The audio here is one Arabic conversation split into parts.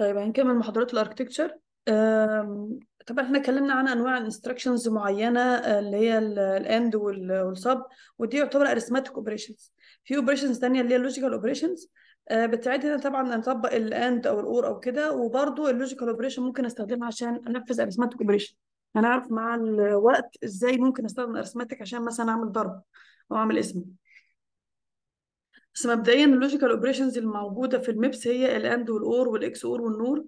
طيب هنكمل حضرتك الاركتكتشر طبعا احنا اتكلمنا عن انواع الانستراكشنز معينه آه، اللي هي الاند والسب ودي يعتبر اريثماتيك اوبريشنز في اوبريشنز ثانيه اللي هي اللوجيكال اوبريشنز آه، بتساعدنا طبعا نطبق الاند او الاور او كده وبرده اللوجيكال اوبريشن ممكن استخدمها عشان انفذ اريثماتيك اوبريشن هنعرف مع الوقت ازاي ممكن استخدم اريثماتيك عشان مثلا اعمل ضرب او اعمل اسم بس مبدئيا اللوجيكال اوبريشنز الموجوده في الميبس هي الاند والاور والاكس اور والنور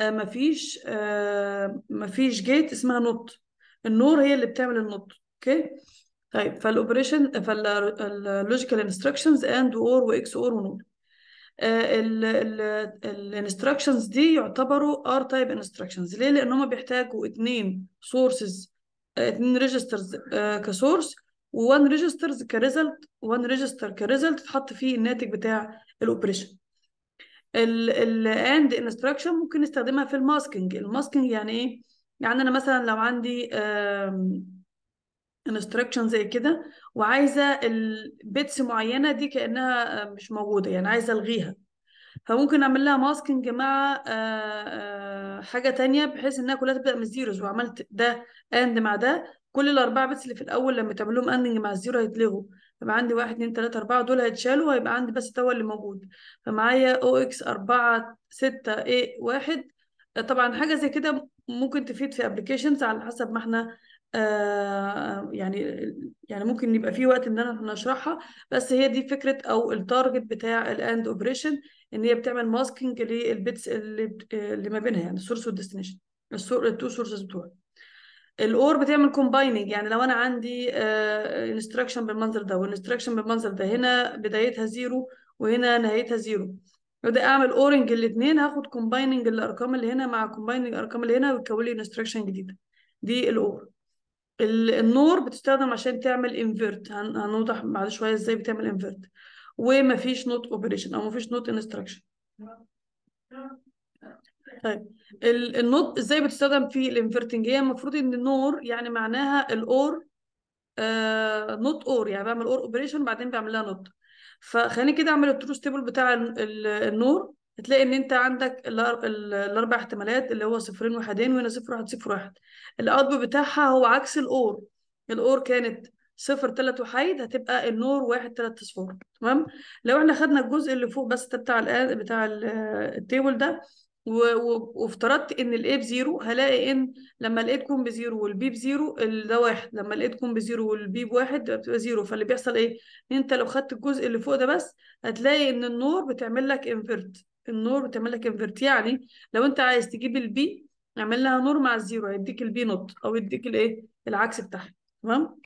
آه مفيش آه مفيش جيت اسمها نوت النور هي اللي بتعمل النوت اوكي طيب فالاوبريشن فاللوجيكال انستراكشنز اند اور واكس اور ونور الانستراكشنز دي يعتبروا ار تايب انستراكشنز ليه لان هم بيحتاجوا اتنين سورسز آه، اتنين ريجسترز آه، كسورس وان ريجسترز كريزلت وان ريجستر كريزلت تحط فيه الناتج بتاع الاوبريشن الاند انستراكشن ممكن نستخدمها في الماسكينج الماسكينج يعني ايه يعني انا مثلا لو عندي انستراكشن زي كده وعايزه البيتس معينه دي كانها آه، مش موجوده يعني عايزه الغيها فممكن اعمل لها ماسكينج مع آه، آه، حاجه تانية بحيث انها كلها تبدا من الزيروز وعملت ده اند مع ده كل الاربعه بس اللي في الاول لما تعمل لهم اندنج مع الزيرو هيتلغوا يبقى عندي واحد اتنين تلاته اربعه دول هيتشالوا وهيبقى عندي بس توا اللي موجود فمعايا او اكس اربعه سته اي واحد آه، طبعا حاجه زي كده ممكن تفيد في ابلكيشنز على حسب ما احنا آه، يعني يعني ممكن يبقى في وقت ان انا نشرحها بس هي دي فكره او التارجت بتاع الاند اوبريشن ان هي بتعمل ماسكينج للبيتس اللي, اللي ما بينها يعني السورس والديستنيشن التو سورسز بتوعك الاور بتعمل كومبايننج يعني لو انا عندي انستراكشن آه، بالمنظر ده وانستراكشن بالمنظر ده هنا بدايتها زيرو وهنا نهايتها زيرو ابدا اعمل اورنج الاثنين هاخد كومبايننج الارقام اللي هنا مع كومبايننج الارقام اللي هنا وتكون لي انستراكشن جديده دي الاور النور بتستخدم عشان تعمل انفيرت هنوضح بعد شويه ازاي بتعمل انفيرت ومفيش نوت اوبريشن او مفيش نوت انستراكشن طيب النور ازاي بتستخدم في الانفرتنج هي المفروض ان النور يعني معناها الاور آه، نوت اور يعني بعمل اور اوبريشن وبعدين بعمل لها نوت فخليني كده اعمل التروس تيبل بتاع النور هتلاقي ان انت عندك الاربع احتمالات اللي هو صفرين وحدين وهنا صفر واحد صفر واحد الاوتبوت بتاعها هو عكس الاور الاور كانت صفر تلات وحيد هتبقى النور واحد تلات اصفار تمام لو احنا خدنا الجزء اللي فوق بس بتاع الان بتاع التيبل ده وافترضت ان الاي بزيرو هلاقي ان لما الاي تكون بزيرو والبي بزيرو ده واحد لما الاي تكون بزيرو والبي بواحد بتبقى زيرو فاللي بيحصل ايه؟ ان انت لو خدت الجزء اللي فوق ده بس هتلاقي ان النور بتعمل لك انفرت النور بتعمل لك انفرت يعني لو انت عايز تجيب البي اعمل لها نور مع الزيرو هيديك البي نوت او يديك الايه؟ العكس بتاعها تمام؟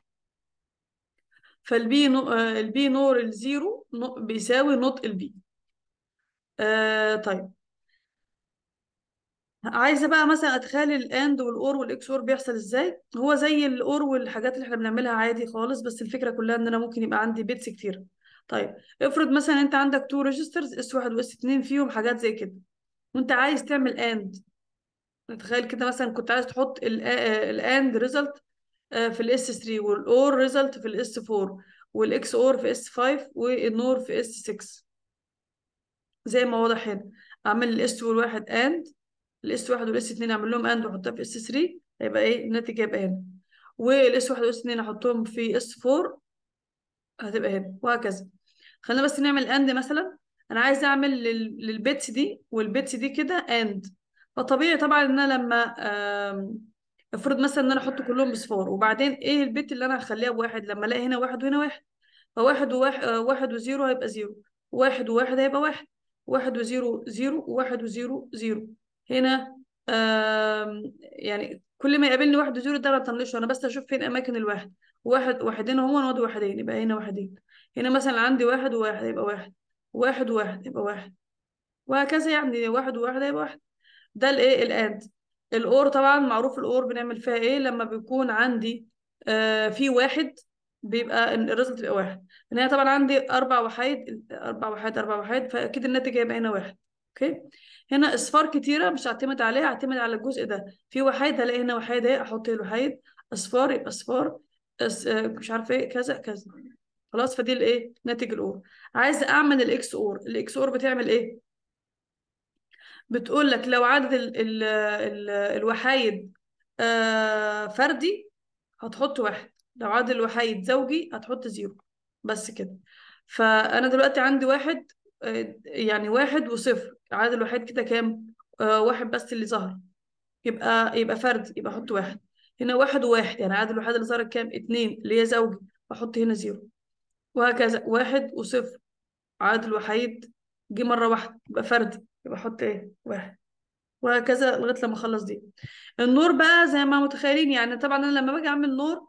فالبي نو... آه، البي نور الزيرو بيساوي نوت البي آه طيب عايزه بقى مثلا اتخيل الاند والاور والاكس اور بيحصل ازاي هو زي الاور والحاجات اللي احنا بنعملها عادي خالص بس الفكره كلها ان انا ممكن يبقى عندي بيتس كتير طيب افرض مثلا انت عندك تو ريجسترز اس واحد واس اتنين فيهم حاجات زي كده وانت عايز تعمل اند تخيل كده مثلا كنت عايز تحط الاند ريزلت آه، في الاس 3 والاور ريزلت في الاس 4 والاكس اور في اس 5 والنور في اس 6 زي ما واضح هنا اعمل الاس والواحد اند الاس 1 والاس 2 اعمل لهم اند واحطها في اس 3 هيبقى ايه الناتج هيبقى هنا والاس 1 والاس 2 احطهم في اس 4 هتبقى هنا وهكذا خلينا بس نعمل اند مثلا انا عايز اعمل للبيتس دي والبيتس دي كده اند فطبيعي طبعا ان انا لما افرض مثلا ان انا احط كلهم بصفار وبعدين ايه البيت اللي انا هخليها بواحد لما الاقي هنا واحد وهنا واحد فواحد وواحد آه، واحد وزيرو هيبقى زيرو واحد وواحد هيبقى واحد واحد وزيرو زيرو وواحد وزيرو زيرو هنا يعني كل ما يقابلني واحد يزور ده تنلش انا بس اشوف فين اماكن الواحد واحد واحدين هما نقعد واحدين يبقى هنا واحدين هنا مثلا عندي واحد وواحد يبقى واحد واحد وواحد يبقى واحد وهكذا يعني واحد وواحد يبقى واحد ده الايه الاند الاور طبعا معروف الاور بنعمل فيها ايه لما بيكون عندي آه في واحد بيبقى الريزلت بيبقى واحد هنا طبعا عندي اربع وحيد اربع وحيد اربع وحيد فاكيد الناتج هيبقى هنا واحد اوكي هنا اصفار كتيره مش هعتمد عليها هعتمد على الجزء ده في وحيد هلاقي هنا وحيد اهي احط الوحيد اصفار يبقى اصفار أس... آه، مش عارفه ايه كذا كذا خلاص فدي الايه ناتج الاور عايزه اعمل الاكس اور الاكس اور بتعمل ايه بتقول لك لو عدد ال ال ال الوحايد آه، فردي هتحط واحد لو عدد الوحايد زوجي هتحط زيرو بس كده فانا دلوقتي عندي واحد آه، يعني واحد وصفر العدد الوحيد كده كام آه واحد بس اللي ظهر يبقى يبقى فرد يبقى احط واحد هنا واحد وواحد يعني العدد الوحيد اللي ظهر كام اثنين اللي هي زوجي احط هنا زيرو وهكذا واحد وصفر عدد الوحيد جه مرة واحدة يبقى فردي يبقى احط ايه واحد وهكذا لغايه لما اخلص دي النور بقى زي ما متخيلين يعني طبعا انا لما باجي اعمل نور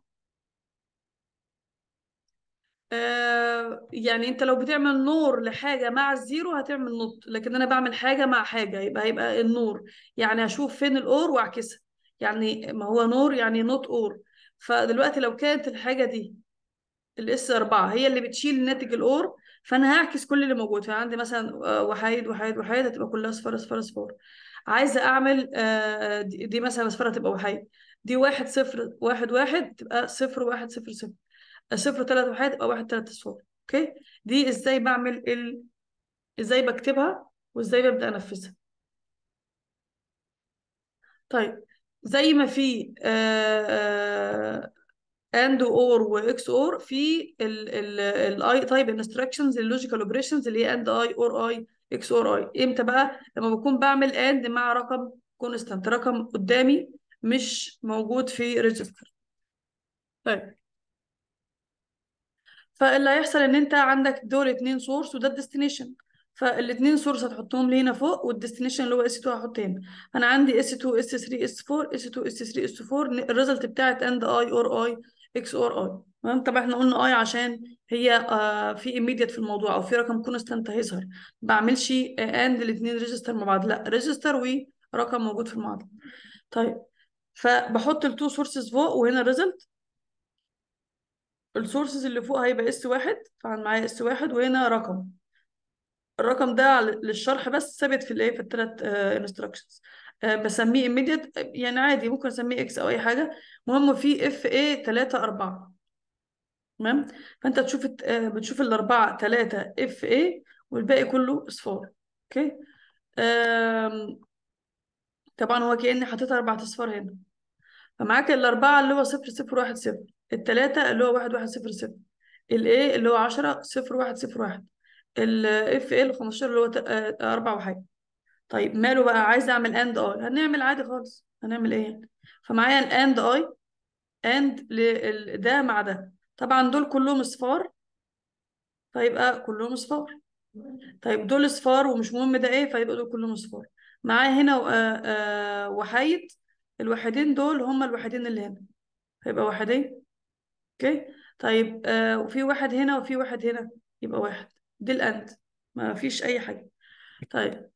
آه، يعني انت لو بتعمل نور لحاجه مع الزيرو هتعمل نط لكن انا بعمل حاجه مع حاجه يبقى هيبقى النور يعني اشوف فين الاور واعكسها يعني ما هو نور يعني نوت اور فدلوقتي لو كانت الحاجه دي الاس 4 هي اللي بتشيل ناتج الاور فانا هعكس كل اللي موجود فعندي يعني مثلا آه، وحيد وحيد وحيد هتبقى كلها اصفر اصفر اصفر عايزه اعمل آه، دي مثلا اصفر هتبقى وحيد دي واحد صفر واحد واحد تبقى صفر واحد صفر صفر صفر ثلاثة واحد أو واحد ثلاثة صفر اوكي دي ازاي بعمل ال ازاي بكتبها وازاي ببدا انفذها طيب زي ما في اند اور واكس اور في الاي تايب انستراكشنز اللوجيكال اوبريشنز اللي هي اند اي اور اي اكس اور اي امتى بقى لما بكون بعمل اند مع رقم كونستانت رقم قدامي مش موجود في ريجستر طيب فاللي هيحصل ان انت عندك دول اتنين سورس وده الديستنيشن فالاثنين سورس هتحطهم لي هنا فوق والديستنيشن اللي هو اس 2 هحط هنا انا عندي اس 2 اس 3 اس 4 اس 2 اس 3 اس 4 الريزلت بتاعت اند اي اور اي اكس اور اي تمام طب احنا قلنا اي عشان هي آه، في immediate في الموضوع او في رقم كونستانت هيظهر ما بعملش اند الاثنين ريجستر مع بعض لا ريجستر ورقم موجود في المعادله طيب فبحط التو سورسز فوق وهنا الريزلت السورسز اللي فوق هيبقى اس واحد فعن معايا اس واحد وهنا رقم الرقم ده للشرح بس ثابت في الايه في الثلاث انستراكشنز آه، آه، بسميه immediate يعني عادي ممكن اسميه اكس او اي حاجه المهم في اف اي 3 4 تمام فانت تشوف آه، بتشوف الاربعه 3 اف اي والباقي كله اصفار اوكي طبعا هو كاني حطيت اربع اصفار هنا فمعاك الاربعه اللي هو 0 0 1 0 التلاتة اللي هو واحد واحد صفر صفر A اللي هو عشرة صفر واحد صفر واحد الاف ال 15 اللي هو آه، أربعة وحاجة طيب ماله بقى عايز أعمل أند أي هنعمل عادي خالص هنعمل إيه يعني فمعايا أند أي أند ده مع ده طبعا دول كلهم صفار فيبقى كلهم صفار طيب دول صفار ومش مهم ده ايه فيبقى دول كلهم صفار معايا هنا آه، آه، وحايد الوحيدين دول هما الوحيدين اللي هنا هيبقى وحيدين اوكي طيب آه، وفي واحد هنا وفي واحد هنا يبقى واحد دي الاند ما فيش اي حاجه طيب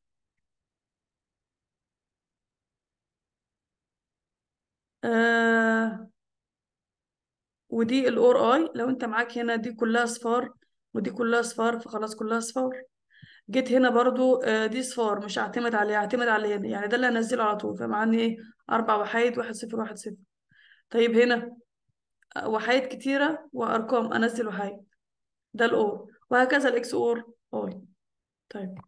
آه، ودي الاور اي لو انت معاك هنا دي كلها صفار ودي كلها صفار فخلاص كلها صفار جيت هنا برضو آه، دي صفار مش هعتمد عليها هعتمد على هنا يعني ده اللي هنزله على طول فمعني ايه اربع وحايد واحد صفر واحد صفر طيب هنا وحيد كتيرة وأرقام أنزل وحيد ده الأور وهكذا الإكس أور أي طيب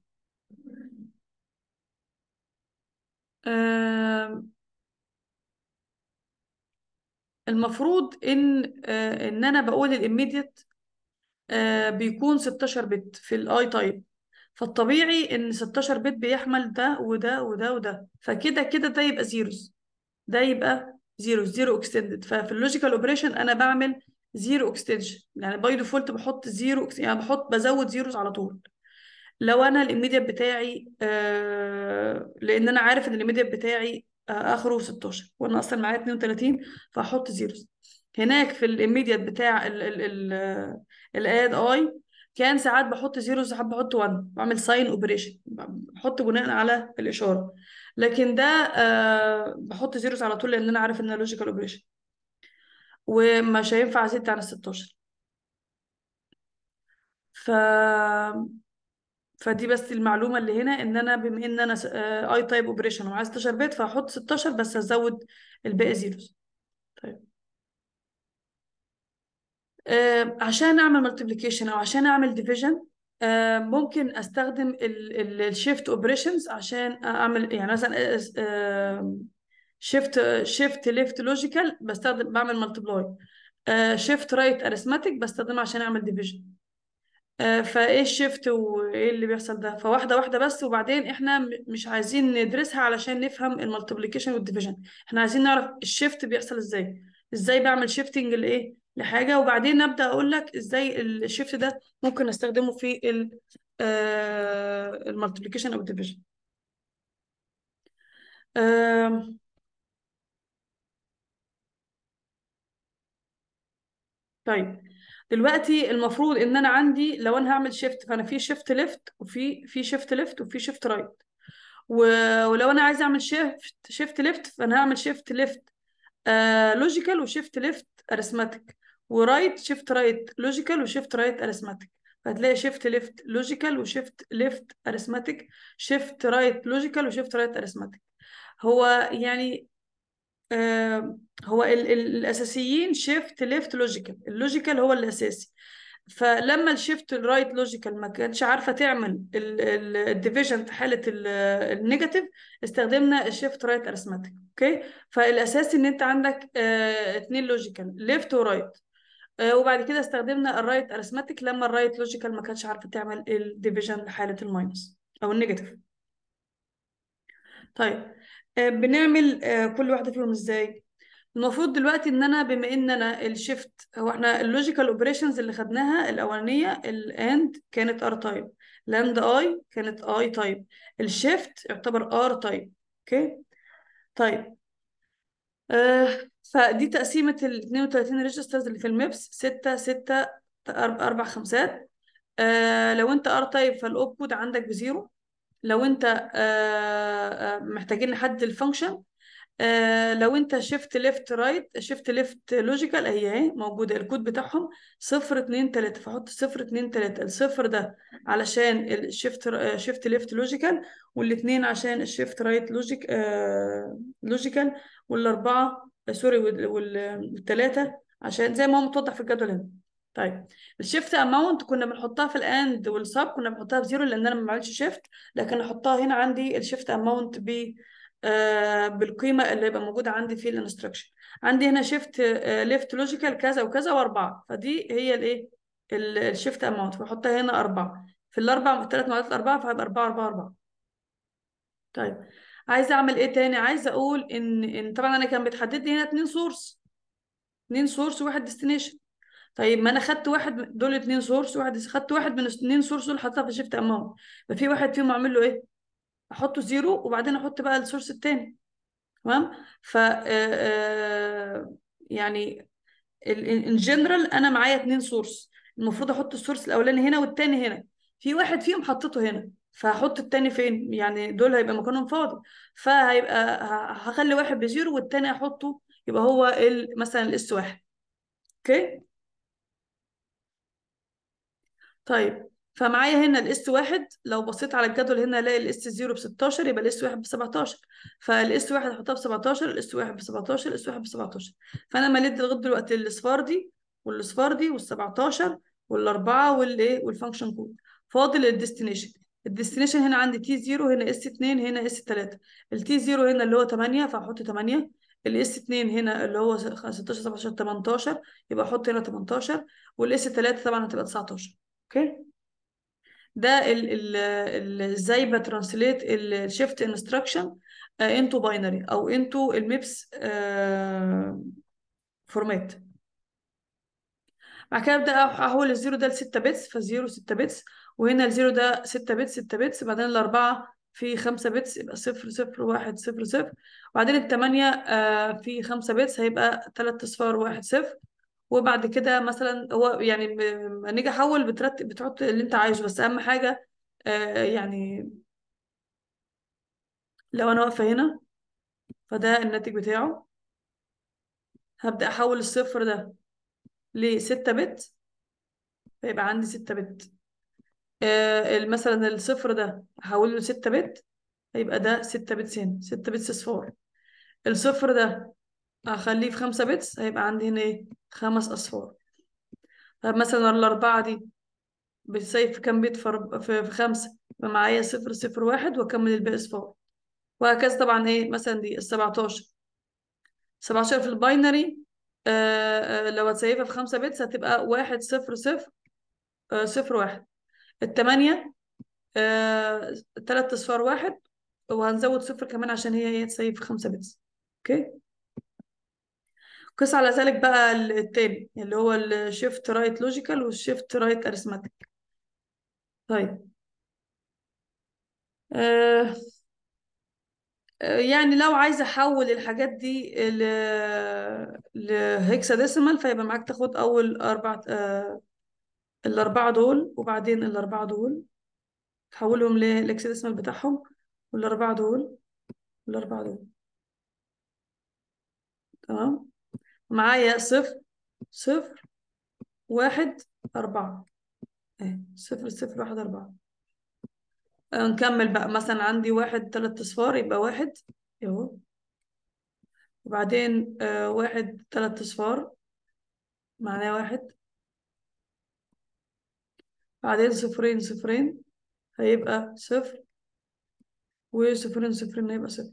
المفروض إن آه، إن أنا بقول الإميديت آه، بيكون 16 بت في الأي تايب فالطبيعي إن 16 بت بيحمل ده وده وده وده فكده كده ده يبقى زيروز ده يبقى 0 0 اكستندد ففي اللوجيكال اوبريشن انا بعمل زيرو اكستنشن يعني باي ديفولت بحط زيرو يعني بحط بزود زيروز على طول لو انا الاميديت بتاعي آه لان انا عارف ان الاميديت بتاعي آه اخره 16 وانا اصلا معايا 32 فهحط زيروز هناك في الاميديت بتاع الاد اي آه، كان ساعات بحط زيروز ساعات بحط 1 بعمل ساين اوبريشن بحط بناء على الاشاره لكن ده أه بحط زيروز على طول لان انا عارف انها لوجيكال اوبريشن ومش هينفع ازيد عن 16 ف فدي بس المعلومه اللي هنا ان انا بما ان انا اي تايب اوبريشن وعايز 16 بيت فهحط 16 بس هزود الباقي زيروز طيب آه عشان اعمل ملتبليكيشن او عشان اعمل ديفيجن آه، ممكن استخدم الشيفت اوبريشنز عشان اعمل يعني مثلا شيفت شيفت ليفت لوجيكال بستخدم بعمل ملتبلاي شيفت رايت اريثماتيك بستخدمها عشان اعمل ديفيجن آه، فايه الشيفت وايه اللي بيحصل ده فواحده واحده بس وبعدين احنا مش عايزين ندرسها علشان نفهم الملتبليكيشن والديفيجن احنا عايزين نعرف الشيفت بيحصل ازاي ازاي بعمل شيفتنج لايه لحاجه وبعدين ابدا اقول لك ازاي الشيفت ده ممكن استخدمه في آه، المالتيبليكيشن او الديفيجن طيب دلوقتي المفروض ان انا عندي لو انا هعمل شيفت فانا في شيفت ليفت وفي في شيفت ليفت وفي شيفت رايت ولو انا عايز اعمل شيفت شيفت ليفت فانا هعمل شيفت ليفت لوجيكال آه، وشيفت ليفت ارثماتيك ورايت شيفت رايت لوجيكال وشيفت رايت اريثماتيك فهتلاقي شيفت ليفت لوجيكال وشيفت ليفت اريثماتيك شيفت رايت لوجيكال وشيفت رايت اريثماتيك هو يعني هو الـ الـ الاساسيين شيفت ليفت لوجيكال اللوجيكال هو الاساسي فلما الشيفت الرايت لوجيكال ما كانتش عارفه تعمل الديفيجن في حاله النيجاتيف استخدمنا الشيفت رايت اريثماتيك اوكي فالاساسي ان انت عندك اثنين آه، لوجيكال ليفت ورايت آه، وبعد كده استخدمنا الرايت ارثماتيك لما الرايت لوجيكال ما كانتش عارفه تعمل الديفيجن لحاله الماينس او النيجاتيف طيب آه، بنعمل آه، كل واحده فيهم ازاي المفروض دلوقتي ان انا بما ان انا الشيفت هو احنا اللوجيكال اوبريشنز اللي خدناها الاولانيه الاند كانت ار تايب لاند اي كانت اي تايب الشيفت يعتبر ار تايب اوكي طيب آه فدي تقسيمة ال 32 ريجسترز اللي في الميبس 6 6 أربع خمسات آه لو أنت ار تايب فالأوتبوت عندك بزيرو لو أنت آه, آه، محتاجين نحدد الفانكشن آه لو أنت شيفت ليفت رايت شيفت ليفت لوجيكال أهي أهي موجودة الكود بتاعهم صفر اتنين تلاتة فحط صفر اتنين تلاتة الصفر ده علشان الشيفت شيفت ليفت لوجيكال والاتنين عشان الشيفت رايت لوجيك لوجيكال والأربعة آه، سوري والثلاثه عشان زي ما هو متوضح في الجدول هنا طيب الشيفت اماونت كنا بنحطها في الاند والسب كنا بنحطها بزيرو لان انا ما بعملش شيفت لكن احطها هنا عندي الشيفت اماونت ب آه، بالقيمه اللي هيبقى موجوده عندي في الانستراكشن عندي هنا شيفت ليفت لوجيكال كذا وكذا واربعه فدي هي الايه الشيفت اماونت بحطها هنا اربعه في الاربع في الثلاث معادلات الاربعه فهيبقى اربعه اربعه اربعه طيب عايزه اعمل ايه تاني عايزه اقول ان ان طبعا انا كان بتحدد لي هنا اتنين سورس اتنين سورس وواحد ديستنيشن طيب ما انا خدت واحد دول اتنين سورس واحد خدت واحد من اتنين سورس دول حطيتها في شيفت امام ففي واحد فيهم اعمل له ايه احطه زيرو وبعدين احط بقى السورس التاني تمام ف آه، آه، يعني ان جنرال انا معايا اتنين سورس المفروض احط السورس الاولاني هنا والتاني هنا في واحد فيهم حطيته هنا فهحط التاني فين يعني دول هيبقى مكانهم فاضي فهيبقى هخلي واحد بزيرو والتاني هحطه يبقى هو ال مثلا الاس واحد اوكي طيب فمعايا هنا الاس واحد لو بصيت على الجدول هنا الاقي الاس زيرو ب 16 يبقى الاس واحد ب 17 فالاس واحد هحطها ب 17 الاس واحد ب 17 الاس واحد ب 17 فانا مليت لغايه دلوقتي الاصفار دي والاصفار دي وال 17 والاربعه والايه والفانكشن كود فاضل الديستنيشن الديستنيشن هنا عندي تي 0 هنا اس 2 هنا اس 3 التي 0 هنا اللي هو 8 فهحط 8 الاس 2 هنا اللي هو 16 17 18 يبقى احط هنا 18 والاس 3 طبعا هتبقى 19 اوكي ده ازاي بترانسليت الشيفت انستراكشن انتو باينري او انتو الميبس فورمات بعد كده ابدا احول الزيرو ده ل 6 بتس 0 6 بتس وهنا الزيرو ده ستة بيتس ستة بيتس بعدين الأربعة في خمسة بيتس يبقى صفر صفر واحد صفر صفر وبعدين التمانية آه، في خمسة بيتس هيبقى تلات أصفار واحد صفر وبعد كده مثلا هو يعني نيجي أحول بترتب بتحط اللي أنت عايزه بس أهم حاجة آه، يعني لو أنا واقفة هنا فده الناتج بتاعه هبدأ أحول الصفر ده لستة بت فيبقى عندي ستة بت آه، مثلا الصفر ده هحوله لستة بت هيبقى ده ستة بتسين ستة بتس صفار الصفر ده هخليه في خمسة بتس هيبقى عندي هنا ايه خمس اصفار طب مثلا الأربعة دي بتسيف كام بيت في, في خمسة معايا صفر صفر واحد وأكمل الباقي أصفار وهكذا طبعا ايه مثلا دي السبعتاشر سبعتاشر في الباينري آه, آه، لو هتسيفها في خمسة بيتس هتبقى واحد صفر صفر آه، صفر واحد الثمانية آه، تلات اصفار واحد وهنزود صفر كمان عشان هي هي إيه، في خمسة بس اوكي قس على ذلك بقى التاني اللي هو الشيفت رايت لوجيكال والشيفت رايت ارثماتيك طيب آه، آه، يعني لو عايز احول الحاجات دي ل لهكساديسيمال فيبقى معاك تاخد اول اربع الأربعة دول وبعدين الأربعة دول تحولهم اسمال بتاعهم والأربعة دول والأربعة دول تمام معايا صفر صفر واحد أربعة إيه صفر صفر واحد أربعة آه، نكمل بقى مثلا عندي واحد تلات أصفار يبقى واحد اهو أيوه. وبعدين آه، واحد تلات أصفار معناه واحد بعدين صفرين صفرين هيبقى صفر وصفرين صفرين هيبقى صفر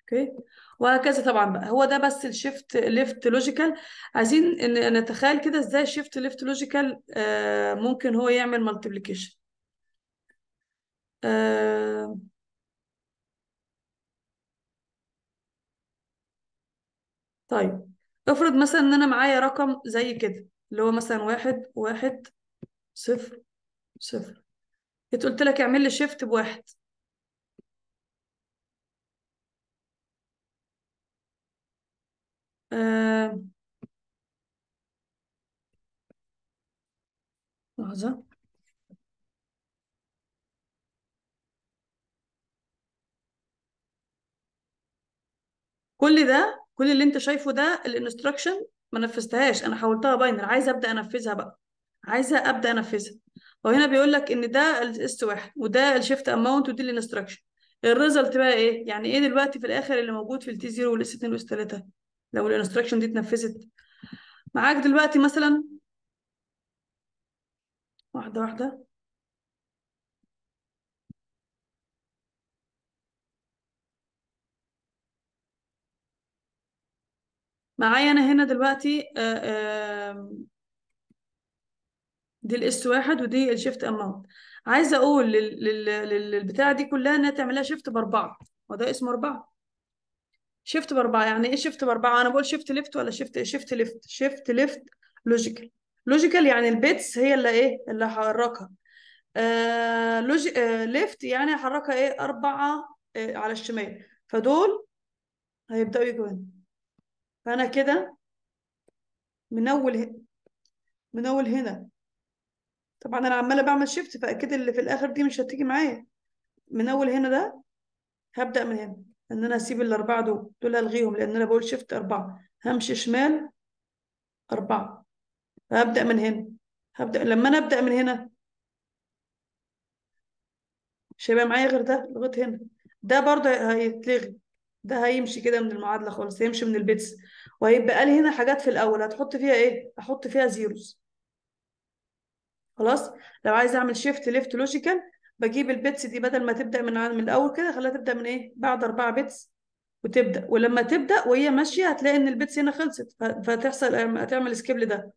اوكي وهكذا طبعا بقى هو ده بس الشيفت ليفت لوجيكال عايزين نتخيل كده ازاي شيفت ليفت لوجيكال آه، ممكن هو يعمل مالتيبليكيشن آه، طيب افرض مثلا ان انا معايا رقم زي كده اللي هو مثلا واحد واحد صفر صفر جيت قلت لك اعمل لي شيفت بواحد آه. لحظة كل ده كل اللي انت شايفه ده الانستراكشن ما نفذتهاش انا حولتها باينر عايزه ابدا انفذها بقى عايزه ابدا انفذها وهنا بيقول لك ان ده الاس واحد وده الشيفت اماونت ودي الانستراكشن الريزلت بقى ايه يعني ايه دلوقتي في الاخر اللي موجود في التي 0 والاس 2 والاس 3 لو الانستراكشن دي اتنفذت معاك دلوقتي مثلا واحده واحده معايا انا هنا دلوقتي آآ آه، آآ دي الاس واحد ودي الشيفت اماونت عايزه اقول لل... لل... للبتاعه دي كلها انها تعملها شيفت باربعه وده اسمه اربعه شيفت باربعه يعني ايه شيفت باربعه انا بقول شيفت ليفت ولا شيفت شيفت ليفت شيفت ليفت لوجيكال لوجيكال يعني البيتس هي اللي ايه اللي هحركها آه لوج آه ليفت يعني هحركها ايه اربعه آه، على الشمال فدول هيبداوا يجوا هنا فانا كده من اول من اول هنا طبعا انا عماله بعمل شيفت فاكيد اللي في الاخر دي مش هتيجي معايا من اول هنا ده هبدا من هنا ان انا اسيب الاربعه دول دول الغيهم لان انا بقول شيفت اربعه همشي شمال اربعه هبدا من هنا هبدا لما انا ابدا من هنا مش هيبقى معايا غير ده لغايه هنا ده برضه هيتلغي ده هيمشي كده من المعادله خالص هيمشي من البيتس وهيبقى لي هنا حاجات في الاول هتحط فيها ايه احط فيها زيروز خلاص لو عايز اعمل شيفت ليفت لوجيكال بجيب البيتس دي بدل ما تبدا من من الاول كده خليها تبدا من ايه بعد اربعه بيتس وتبدا ولما تبدا وهي ماشيه هتلاقي ان البيتس هنا خلصت فتحصل هتعمل سكيب لده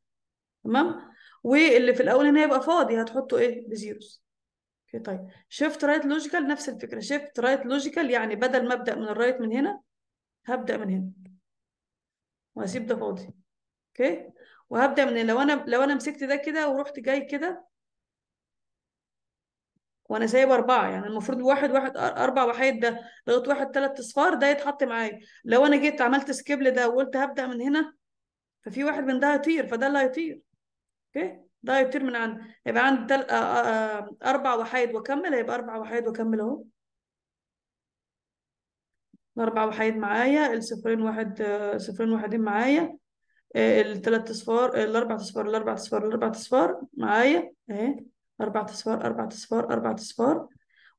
تمام واللي في الاول هنا هيبقى فاضي هتحطه ايه بزيروز اوكي طيب شيفت رايت لوجيكال نفس الفكره شيفت رايت لوجيكال يعني بدل ما ابدا من الرايت من هنا هبدا من هنا وهسيب ده فاضي اوكي وهبدا من لو انا لو انا مسكت ده كده ورحت جاي كده وانا سايب اربعه يعني المفروض واحد واحد اربع وحيد ده لقيت واحد ثلاث اصفار ده يتحط معايا لو انا جيت عملت سكيب لده وقلت هبدا من هنا ففي واحد من ده هيطير فده اللي هيطير اوكي ده هيطير من عندي يبقى عندي تل... آه، آه، آه، اربع وحيد واكمل هيبقى اربع وحيد واكمل اهو اربع وحيد معايا الصفرين واحد صفرين واحدين معايا الثلاث اصفار الاربع اصفار الاربع اصفار الاربع اصفار معايا اهي اربع اصفار اربع اصفار اربع اصفار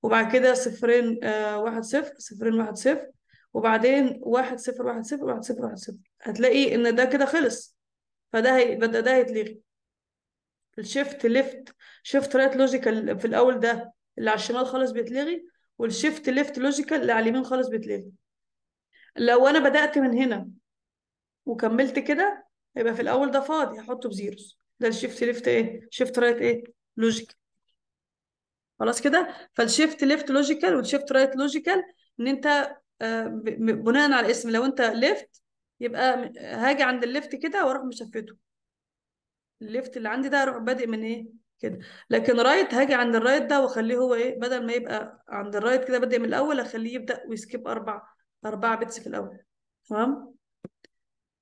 وبعد كده صفرين آه واحد صفر صفرين واحد صفر وبعدين واحد صفر واحد صفر واحد صفر واحد صفر هتلاقي ان ده كده خلص فده هي بدأ ده هيتلغي الشيفت ليفت شيفت رايت لوجيكال في الاول ده اللي على الشمال خالص بيتلغي والشيفت ليفت لوجيكال اللي على اليمين خالص بيتلغي لو انا بدأت من هنا وكملت كده يبقى في الاول ده فاضي هحطه بزيروز ده الشيفت ليفت ايه شيفت رايت ايه لوجيكال خلاص كده فالشيفت ليفت لوجيكال والشيفت رايت لوجيكال ان انت آه، بناء على الاسم لو انت ليفت يبقى هاجي عند الليفت كده واروح مشفته الليفت اللي عندي ده اروح بادئ من ايه كده لكن رايت هاجي عند الرايت ده واخليه هو ايه بدل ما يبقى عند الرايت كده بادئ من الاول اخليه يبدا ويسكيب اربع اربع بيتس في الاول تمام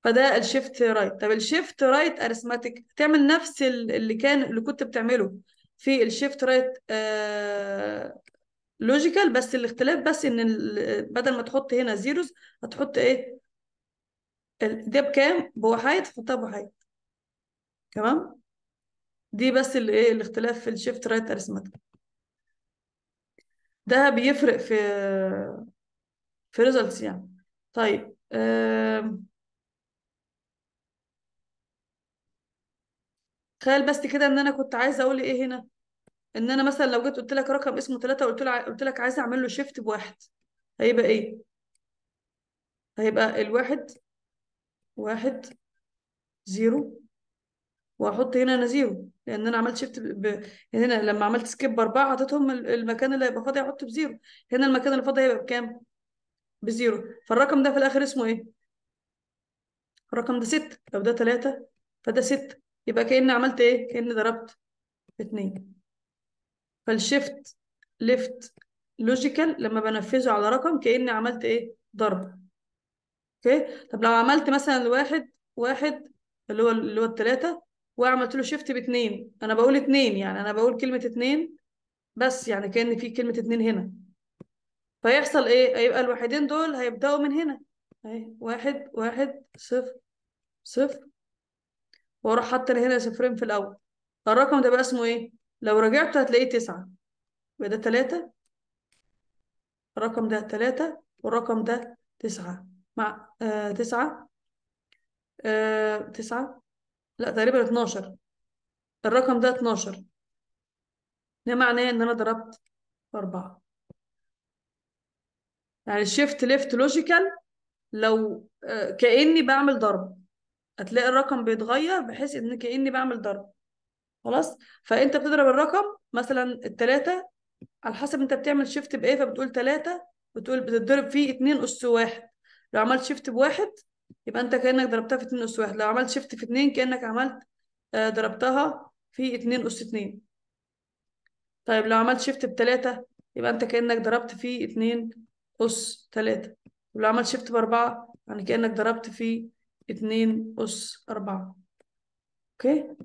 فده الشيفت رايت طب الشيفت رايت ارثماتيك تعمل نفس اللي كان اللي كنت بتعمله في الشيفت رايت لوجيكال بس الاختلاف بس ان بدل ما تحط هنا زيروز هتحط ايه ده بكام بوحايد تحطها بوحايد تمام دي بس الايه الاختلاف في الشيفت رايت ارثماتيك ده بيفرق في في ريزلتس يعني طيب أه تخيل بس كده ان انا كنت عايزه اقول ايه هنا ان انا مثلا لو جيت قلت لك رقم اسمه ثلاثة قلت له قلت لك عايزه اعمل له شيفت بواحد هيبقى ايه هيبقى الواحد واحد زيرو واحط هنا انا زيرو لان انا عملت شيفت ب... هنا لما عملت سكيب باربعه حطيتهم المكان اللي هيبقى فاضي احطه بزيرو هنا المكان اللي فاضي هيبقى بكام؟ بزيرو فالرقم ده في الاخر اسمه ايه؟ الرقم ده 6 لو ده 3 فده 6 يبقى كأني عملت ايه؟ كأني ضربت اتنين فالشيفت ليفت لوجيكال لما بنفذه على رقم كأني عملت ايه؟ ضرب اوكي؟ طب لو عملت مثلا واحد واحد اللي هو اللي هو التلاتة وعملت له شيفت باتنين انا بقول اتنين يعني انا بقول كلمة اتنين بس يعني كأن في كلمة اتنين هنا فيحصل ايه؟ هيبقى الواحدين دول هيبدأوا من هنا اهي واحد واحد صفر صفر واروح حاطه هنا صفرين في الاول الرقم ده بقى اسمه ايه لو رجعت هتلاقيه تسعة يبقى ده تلاتة الرقم ده تلاتة والرقم ده تسعة مع آه تسعة آه تسعة لا تقريبا اتناشر الرقم ده اتناشر ده معناه ان انا ضربت أربعة يعني الشيفت ليفت لوجيكال لو آه، كأني بعمل ضرب هتلاقي الرقم بيتغير بحيث ان كاني بعمل ضرب خلاص فانت بتضرب الرقم مثلا الثلاثة على حسب انت بتعمل شيفت بايه فبتقول ثلاثة بتقول بتضرب فيه اتنين اس واحد لو عملت شيفت بواحد يبقى انت كانك ضربتها في اتنين اس واحد لو عملت شيفت في اتنين كانك عملت آه، ضربتها في اتنين اس اتنين طيب لو عملت شيفت بتلاتة يبقى انت كانك ضربت في اتنين اس تلاتة ولو عملت شيفت باربعة يعني كانك ضربت في اتنين أس أربعة أوكي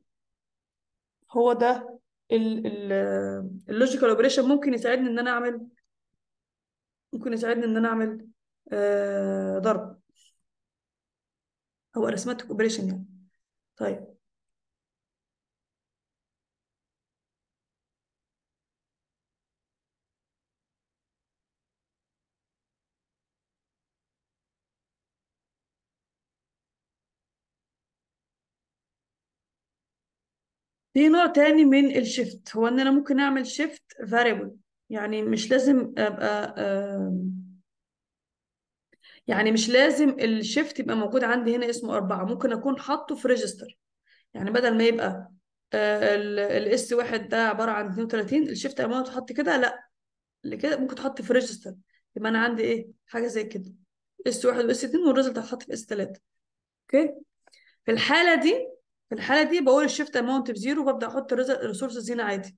هو ده اللوجيكال اوبريشن ممكن يساعدني إن أنا أعمل ممكن يساعدني إن أنا أعمل آه، ضرب أو أرسمتك اوبريشن يعني طيب في نوع تاني من الشيفت هو ان انا ممكن اعمل شيفت فاريبل يعني مش لازم ابقى آه، آه، يعني مش لازم الشيفت يبقى موجود عندي هنا اسمه أربعة ممكن أكون حاطه في ريجستر يعني بدل ما يبقى آه، الاس واحد ده عبارة عن 32 الشيفت أمانة تحط كده لا اللي كده ممكن تحط في ريجستر يبقى أنا عندي إيه حاجة زي كده اس واحد واس اتنين والريزلت هتحط في اس تلاتة أوكي في الحالة دي في الحاله دي بقول الشيفت اماونت بزيرو وببدا احط الريسورسز هنا عادي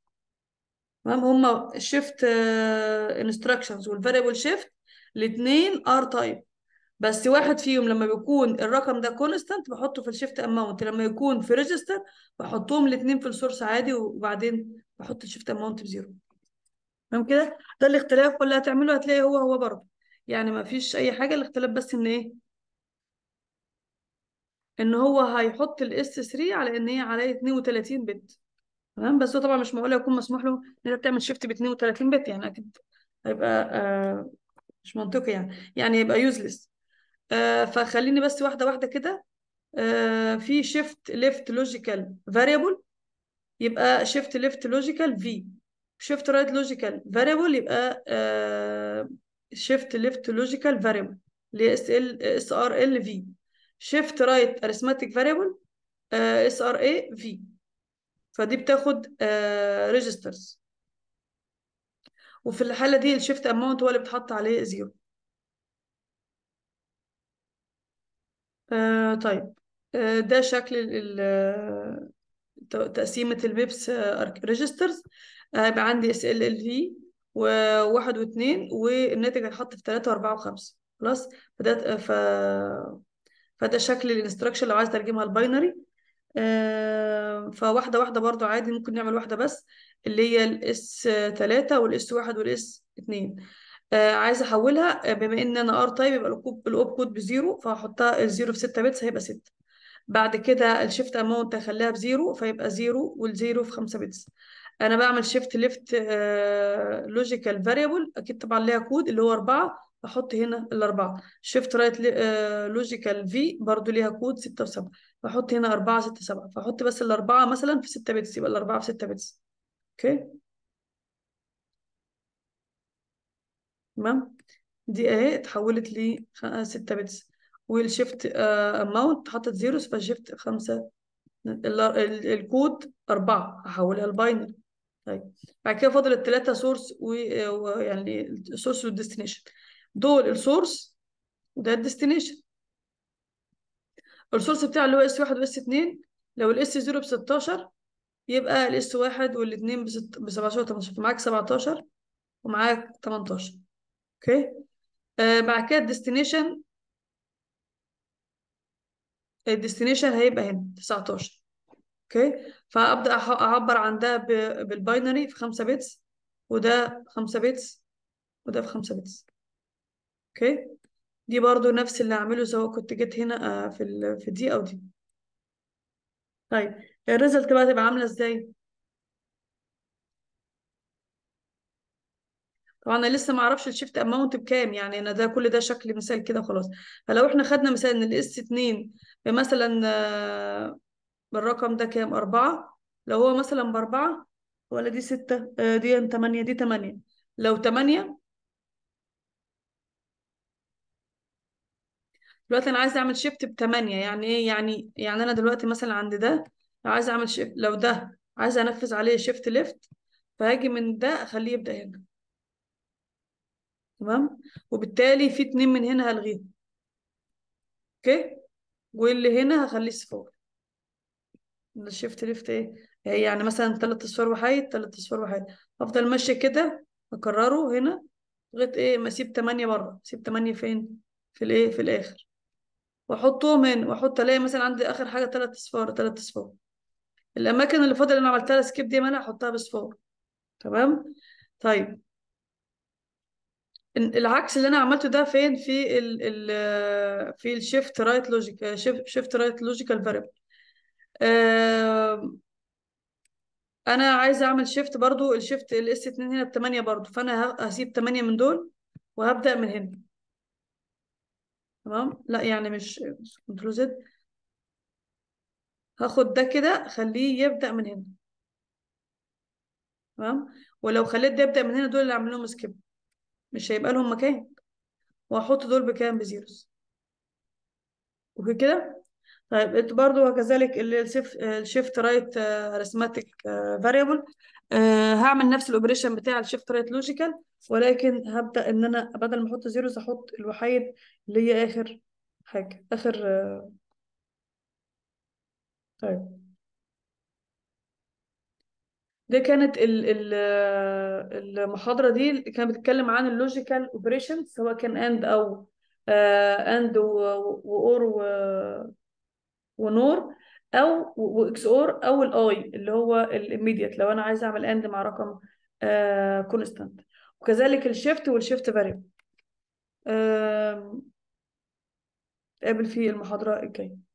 تمام هما الشيفت انستراكشنز والفاريبل شيفت الاثنين ار تايب بس واحد فيهم لما بيكون الرقم ده كونستانت بحطه في الشيفت اماونت لما يكون في ريجستر بحطهم الاثنين في السورس عادي وبعدين بحط الشيفت اماونت بزيرو تمام كده ده الاختلاف واللي هتعمله هتلاقي هو هو برضه يعني ما فيش اي حاجه الاختلاف بس ان ايه ان هو هيحط الاس 3 على ان هي على 32 بت تمام بس هو طبعا مش معقول يكون مسموح له ان انت تعمل شيفت ب 32 بت يعني اكيد هيبقى آه مش منطقي يعني يعني هيبقى يوزلس آه فخليني بس واحده واحده كده آه في شيفت ليفت لوجيكال فاريبل يبقى شيفت ليفت لوجيكال في شيفت رايت لوجيكال فاريبل يبقى شيفت ليفت لوجيكال فاريبل اللي هي اس ال اس ار ال في شيفت رايت اريثماتيك فاريبل اس ار اي في فدي بتاخد ريجسترز uh, وفي الحاله دي الشيفت اماونت هو اللي بتحط عليه زيرو uh, طيب uh, ده شكل تقسيمة البيبس ريجسترز هيبقى عندي اس ال ال في وواحد واثنين والناتج هيتحط في ثلاثة وأربعة وخمسة خلاص فده ف فده شكل الانستراكشن لو عايز ترجمها لباينري آه، فواحده واحده برضو عادي ممكن نعمل واحده بس اللي هي الاس 3 والاس 1 والاس 2 آه، عايز احولها آه، بما ان انا ار تايب يبقى الاوب كود بزيرو فهحطها الزيرو في 6 بيتس هيبقى 6 بعد كده الشيفت اماونت هخليها بزيرو فيبقى زيرو والزيرو في 5 بيتس انا بعمل شيفت ليفت لوجيكال فاريبل اكيد طبعا ليها كود اللي هو 4 احط هنا الاربعه شيفت رايت لوجيكال في برضو ليها كود 6 و7 فاحط هنا 4 6 7 فاحط بس الاربعه مثلا في 6 بيتس يبقى الاربعه في 6 بيتس اوكي تمام دي اهي اتحولت ل 6 بيتس والشيفت اماونت اتحطت زيروس فشيفت 5 الكود 4 احولها الباينري طيب بعد كده فاضل الثلاثه سورس ويعني سورس والديستنيشن دول السورس وده الديستنيشن السورس بتاعه اللي هو اس واحد واس اتنين لو الاس زيرو بستاشر يبقى الاس واحد والاتنين بسبعتاشر وتمنتاشر فمعاك سبعتاشر ومعاك تمنتاشر اوكي آه، بعد كده الديستنيشن الديستنيشن هيبقى هنا 19 اوكي فابدا اعبر عن ده بالباينري في 5 بيتس وده 5 بيتس وده في 5 بيتس اوكي دي برضو نفس اللي هعمله سواء كنت جيت هنا آه، في في دي او دي طيب الريزلت بقى تبقى عامله ازاي طبعا انا لسه ما اعرفش الشيفت اماونت بكام يعني انا ده كل ده شكل مثال كده خلاص فلو احنا خدنا مثال ان الاس 2 مثلا بالرقم آه، ده كام 4 لو هو مثلا ب 4 ولا دي 6 آه، دي 8 دي 8 لو 8 دلوقتي انا عايز اعمل شيفت ب 8 يعني ايه يعني يعني انا دلوقتي مثلا عند ده لو عايز اعمل شيفت لو ده عايز انفذ عليه شيفت ليفت فهاجي من ده اخليه يبدا هنا تمام وبالتالي في اتنين من هنا هلغيهم اوكي واللي هنا هخليه صفار الشيفت إيه؟ ليفت ايه يعني مثلا ثلاث اصفار وحيد ثلاث اصفار وحيد افضل ماشيه كده اكرره هنا لغايه ايه ما اسيب 8 بره اسيب 8 فين في الايه في الاخر واحطهم هنا واحط الاقي مثلا عندي اخر حاجه ثلاث اصفار ثلاث اصفار الاماكن اللي فاضل انا عملتها سكيب دي ما انا هحطها باصفار تمام طيب العكس اللي انا عملته ده فين في ال ال في الشيفت رايت لوجيك شيفت رايت لوجيكال فاريبل انا عايزه اعمل شيفت برضو الشيفت الاس 2 هنا ب 8 برضو فانا هسيب 8 من دول وهبدا من هنا تمام لا يعني مش كنترول زد هاخد ده كده خليه يبدأ من هنا تمام ولو خليت ده يبدأ من هنا دول اللي اعمل لهم سكيب مش هيبقى لهم مكان وهحط دول بكام بزيروس اوكي كده طيب برضو وكذلك الشيفت رايت ارثماتيك فاريبل هعمل نفس الاوبريشن بتاع الشيفت رايت لوجيكال ولكن هبدا ان انا بدل ما احط زيروز احط الوحيد اللي هي اخر حاجه اخر آه، طيب دي كانت آه، المحاضرة دي كانت بتتكلم عن اللوجيكال اوبريشن سواء كان اند او اند آه، واور ونور او واكس اور او الاي اللي هو الاميديت لو انا عايزه اعمل اند مع رقم كونستانت آه، وكذلك الشيفت والشيفت فاريو نتقابل في المحاضره الجايه